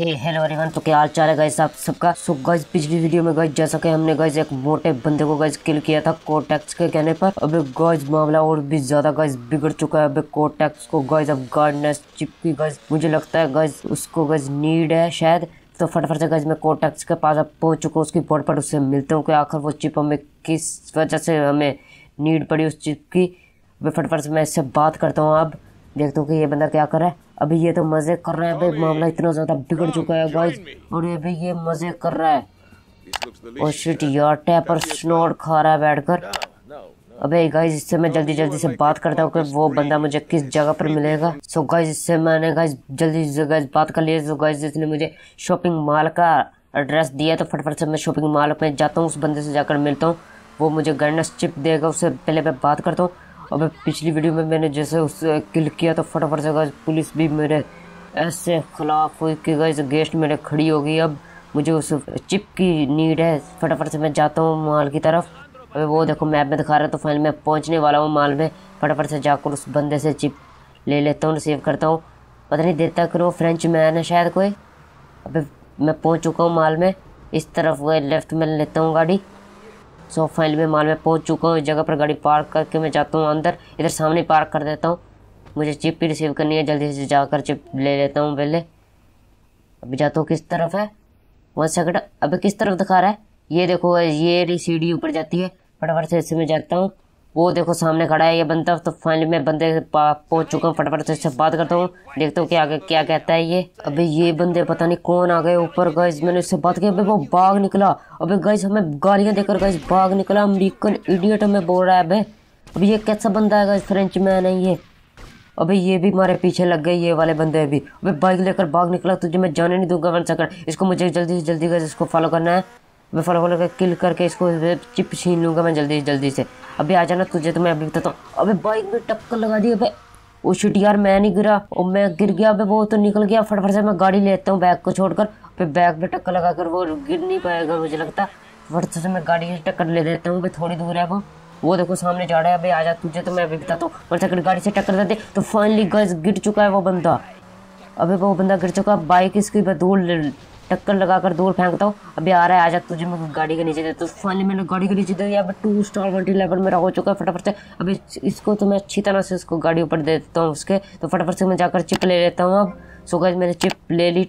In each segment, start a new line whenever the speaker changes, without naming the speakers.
hello everyone तो क्या हाल चाल है गाइस आप सबका सो गाइस पिछली वीडियो में गाइस जैसा कि हमने गाइस एक मोटे बंदे को गाइस किल किया था कोटेक्स के कहने पर अबे गाइस मामला और भी ज्यादा गाइस बिगड़ चुका है अबे कोटेक्स को गाइस अब गार्डनेस चिप की गाइस मुझे लगता है गाइस उसको गाइस नीड है शायद तो फटाफट से गाइज मैं कोटेक्स के पास अब पहुंच चुका हूँ उसकी बोर्ड उससे मिलता हूँ कि आखिर वो चिप हमें किस वजह से हमें नीड पड़ी उस चिप की मैं फटाफट से मैं इससे बात करता हूँ अब देखता हूँ कि ये बंदा क्या कर रहा है अभी ये तो मजे कर रहा है भाई मामला इतना ज्यादा बिगड़ चुका है गाइस और ये भी ये मजे कर रहा है और शिट यार टैपर स्नोर खा रहा है बैठकर अबे गाइस इससे मैं जल्दी जल्दी से बात करता हूँ कि वो बंदा मुझे किस जगह पर मिलेगा सो गाइस इससे मैंने गाइस जल्दी से गाइज बात कर लिया सो गाइस इसने मुझे शॉपिंग मॉल का एड्रेस दिया तो फटाफट से मैं शॉपिंग मॉल में जाता हूँ उस बंदे से जाकर मिलता हूँ वो मुझे गन्नस चिप देगा उससे पहले मैं बात करता हूँ अब पिछली वीडियो में मैंने जैसे उस किल किया तो फटाफट से गए पुलिस भी मेरे ऐसे खिलाफ कि गैस गेस्ट मेरे खड़ी हो गई अब मुझे उस चिप की नीड है फटाफट से मैं जाता हूँ माल की तरफ अबे वो देखो मैप में दिखा रहा है तो फाइनल मैं पहुँचने वाला हूँ माल में फटाफट से जाकर उस बंदे से चिप ले लेता हूँ सेव करता हूँ पता नहीं देता करो फ्रेंच मैन है शायद कोई अभी मैं पहुँच चुका हूँ माल में इस तरफ गए लेफ्ट में लेता हूँ गाड़ी सो फाइनल में माल में पहुंच चुका हूँ इस जगह पर गाड़ी पार्क करके मैं जाता हूँ अंदर इधर सामने पार्क कर देता हूँ मुझे चिप भी रिसीव करनी है जल्दी से जाकर चिप ले लेता हूँ पहले अभी जाता हूँ किस तरफ है वन सेकंड अभी किस तरफ दिखा रहा है ये देखो ये सीढ़ी ऊपर जाती है फटाफट से इससे मैं जाता हूँ वो देखो सामने खड़ा है ये बंदा तो फाइनली मैं बंदे पहुंच चुका हूँ फटाफट से बात करता हूँ देखता हूँ कि आगे क्या कहता है ये अबे ये बंदे पता नहीं कौन आ गए ऊपर गए मैंने उससे बात की अबे वो बाघ निकला अबे गए हमें गालियाँ देकर गए बाघ निकला अमरीकन इडियट हमें बोल रहा है अभी अभी ये कैसा बंदा है गैस फ्रेंच मैन है ये अभी ये भी हमारे पीछे लग गए ये वाले बंदे अभी अभी बाइक लेकर भाग निकला तुझे मैं जाने नहीं दूंगा वन सेकंड इसको मुझे जल्दी से जल्दी गैस इसको फॉलो करना है मैं फॉलो फॉलो कर किल करके इसको चिप छीन लूँगा मैं जल्दी जल्दी से अभी आ जाना तुझे तो मैं अभी बताता हूँ अभी बाइक में टक्कर लगा दी अभी वो छुट यार मैं नहीं गिरा और मैं गिर गया अभी वो तो निकल गया फटाफट से मैं गाड़ी लेता हूँ बैग को छोड़कर फिर बैग में टक्कर लगा कर वो गिर नहीं पाएगा मुझे लगता फटो से मैं गाड़ी से टक्कर ले देता हूँ अभी थोड़ी दूर है वो वो देखो सामने जा रहा है अभी आ जा तुझे तो मैं अभी बताता हूँ सेकंड गाड़ी से टक्कर दे तो फाइनली गिर चुका है वो बंदा अभी वो बंदा गिर चुका बाइक इसकी दूर टक्कर लगाकर दूर फेंक दो अभी आ रहा है आ जा तुझे मैं गाड़ी के नीचे देता हूँ फाइनली मैंने गाड़ी के नीचे दे दिया टू स्टार मल्टी लेवल मेरा हो चुका है फटाफट से अभी इसको तो मैं अच्छी तरह से उसको गाड़ी ऊपर दे देता हूँ उसके तो फटाफट से मैं जाकर चिप ले लेता हूँ अब सो गए मैंने चिप ले ली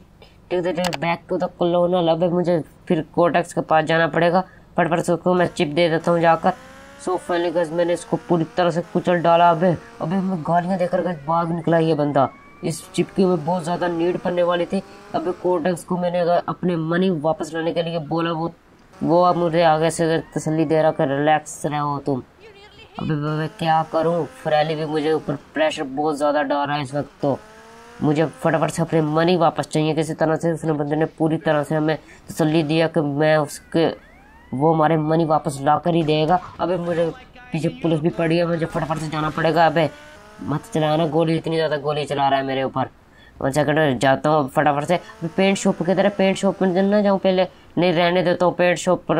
टिक बैक बैक टू कुल्लो कलोनल लगे मुझे फिर कोटेक्स के पास जाना पड़ेगा फटाफट से उसको मैं चिप दे देता हूँ जाकर सो फाइनली गज मैंने इसको पूरी तरह से कुचल डाला अबे अबे मैं गालियाँ देकर गज भाग निकला ये बंदा इस चिप की हमें बहुत ज़्यादा नीड पड़ने वाली थी अब कोटेक्स को मैंने अगर अपने मनी वापस लाने के लिए बोला वो वो अब मुझे आगे से अगर तसली दे रहा कर रिलैक्स रहो तुम अभी मैं क्या करूँ फ्रैली भी मुझे ऊपर प्रेशर बहुत ज़्यादा डाल रहा है इस वक्त तो मुझे फटाफट से अपने मनी वापस चाहिए किसी तरह से उसने बंदे ने पूरी तरह से हमें तसली दिया कि मैं उसके वो हमारे मनी वापस ला कर ही देगा अभी मुझे पीछे पुलिस भी पड़ी है मुझे फटाफट से जाना पड़ेगा अभी मत चलाना गोली इतनी ज़्यादा गोली चला रहा है मेरे ऊपर वन सेकंड जाता हूँ फटाफट से पेंट शॉप की तरह पेंट शॉप में ना जाऊँ पहले नहीं रहने देता हूँ पेंट शॉप पर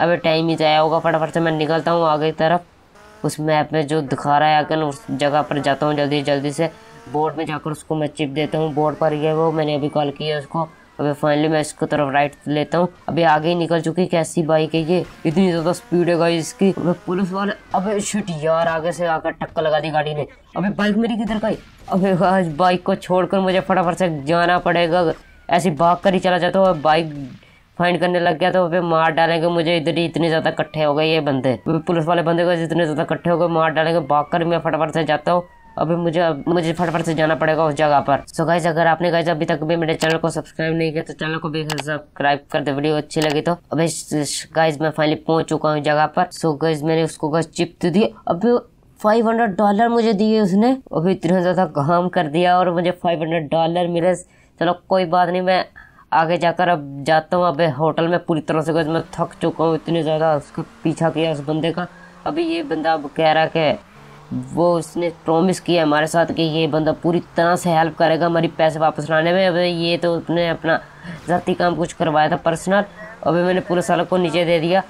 अभी टाइम ही जाया होगा फटाफट से मैं निकलता हूँ आगे की तरफ उस मैप में जो दिखा रहा है आगे उस जगह पर जाता हूँ जल्दी जल्दी से बोर्ड में जाकर उसको मैं चिप देता हूँ बोर्ड पर यह वो मैंने अभी कॉल किया उसको अभी तो फाइनली मैं इसको तरफ राइट लेता हूँ अभी आगे ही निकल चुकी कैसी बाइक है ये इतनी ज़्यादा स्पीड है गाइस इसकी तो पुलिस वाले अबे शिट यार आगे से आकर टक्कर लगा दी गाड़ी ने अभी बाइक मेरी किधर गई अभी आज बाइक को छोड़कर मुझे फटाफट से जाना पड़ेगा ऐसे भाग कर ही चला जाता हूँ बाइक फाइंड करने लग गया तो फिर मार डालेंगे मुझे इधर ही इतने ज़्यादा इकट्ठे हो गए ये बंदे पुलिस वाले बंदे को इतने ज़्यादा इकट्ठे हो गए मार डालेंगे भाग कर मैं फटाफट से जाता हूँ अभी मुझे मुझे फटाफट से जाना पड़ेगा उस जगह पर सो गाइज अगर आपने गाइज अभी तक भी मेरे चैनल को सब्सक्राइब नहीं किया तो चैनल को भी सब्सक्राइब कर दे वीडियो अच्छी लगी तो अभी गाइज मैं फाइनली पहुंच चुका हूँ जगह पर सो so गाइज मैंने उसको गाइज चिप तो दी अभी फाइव हंड्रेड डॉलर मुझे दिए उसने अभी इतना ज़्यादा काम कर दिया और मुझे फाइव हंड्रेड डॉलर मिले चलो कोई बात नहीं मैं आगे जाकर अब जाता हूँ अभी होटल में पूरी तरह से मैं थक चुका हूँ इतने ज़्यादा उसका पीछा किया उस बंदे का अभी ये बंदा अब कह रहा है वो उसने प्रॉमिस किया हमारे साथ कि ये बंदा पूरी तरह से हेल्प करेगा हमारी पैसे वापस लाने में अब ये तो उसने अपना ज़ाती काम कुछ करवाया था पर्सनल अभी मैंने पूरे सालों को नीचे दे दिया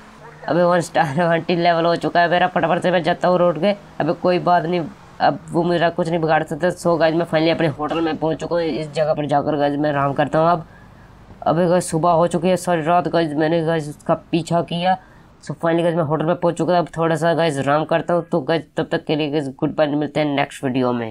अभी one star one T level हो चुका है मेरा फटाफट से मैं जाता हूँ रोड के अभी कोई बात नहीं अब वो मेरा कुछ नहीं बिगाड़ सकता सो गाइज मैं फाइनली अपने होटल में पहुँच चुका हूँ इस जगह पर जाकर गाइज मैं आराम करता हूँ अब अभी गज सुबह हो चुकी है सॉरी रात गज मैंने गज उसका पीछा किया सो फाइनली गज मैं होटल पर पहुंच चुका अब थोड़ा सा गैस आराम करता हूँ तो गैस तब तक के लिए गैस गुड बाय मिलते हैं नेक्स्ट वीडियो में